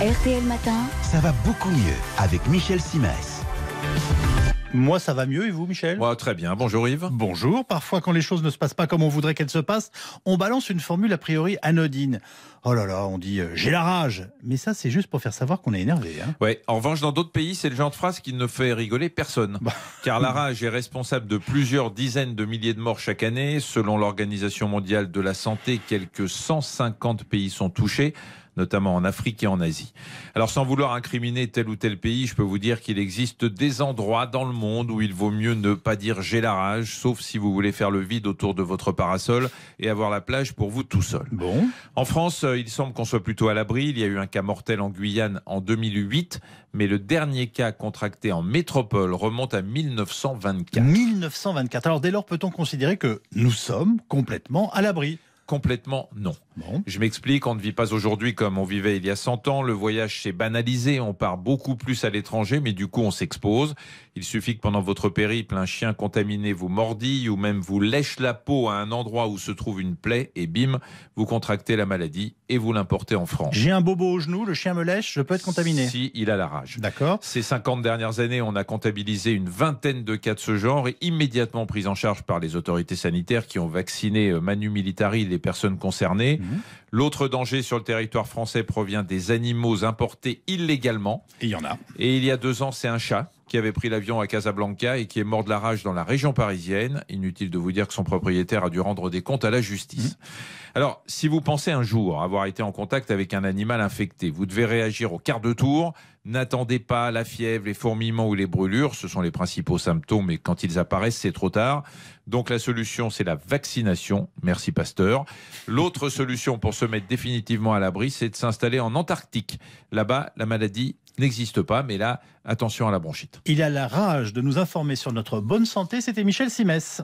RTL Matin. Ça va beaucoup mieux avec Michel Simès. Moi, ça va mieux. Et vous, Michel Moi, Très bien. Bonjour, Yves. Bonjour. Parfois, quand les choses ne se passent pas comme on voudrait qu'elles se passent, on balance une formule a priori anodine. Oh là là, on dit euh, j'ai la rage. Mais ça, c'est juste pour faire savoir qu'on est énervé. Hein. Ouais. En revanche, dans d'autres pays, c'est le genre de phrase qui ne fait rigoler personne. Bah. Car la rage est responsable de plusieurs dizaines de milliers de morts chaque année. Selon l'Organisation mondiale de la santé, quelques 150 pays sont touchés notamment en Afrique et en Asie. Alors sans vouloir incriminer tel ou tel pays, je peux vous dire qu'il existe des endroits dans le monde où il vaut mieux ne pas dire j'ai la rage, sauf si vous voulez faire le vide autour de votre parasol et avoir la plage pour vous tout seul. Bon. En France, euh, il semble qu'on soit plutôt à l'abri. Il y a eu un cas mortel en Guyane en 2008, mais le dernier cas contracté en métropole remonte à 1924. 1924. Alors dès lors, peut-on considérer que nous sommes complètement à l'abri complètement non. Je m'explique, on ne vit pas aujourd'hui comme on vivait il y a 100 ans. Le voyage s'est banalisé, on part beaucoup plus à l'étranger, mais du coup on s'expose. Il suffit que pendant votre périple, un chien contaminé vous mordille ou même vous lèche la peau à un endroit où se trouve une plaie et bim, vous contractez la maladie et vous l'importez en France. J'ai un bobo au genou, le chien me lèche, je peux être contaminé. Si il a la rage. D'accord. Ces 50 dernières années, on a comptabilisé une vingtaine de cas de ce genre et immédiatement pris en charge par les autorités sanitaires qui ont vacciné euh, manu militari les personnes concernées. Mhm. L'autre danger sur le territoire français provient des animaux importés illégalement. il y en a. Et il y a deux ans, c'est un chat qui avait pris l'avion à Casablanca et qui est mort de la rage dans la région parisienne. Inutile de vous dire que son propriétaire a dû rendre des comptes à la justice. Mmh. Alors, si vous pensez un jour avoir été en contact avec un animal infecté, vous devez réagir au quart de tour. N'attendez pas la fièvre, les fourmillements ou les brûlures. Ce sont les principaux symptômes et quand ils apparaissent, c'est trop tard. Donc la solution, c'est la vaccination. Merci Pasteur. L'autre solution pour se mettre définitivement à l'abri, c'est de s'installer en Antarctique. Là-bas, la maladie n'existe pas. Mais là, attention à la bronchite. Il a la rage de nous informer sur notre bonne santé. C'était Michel Simès.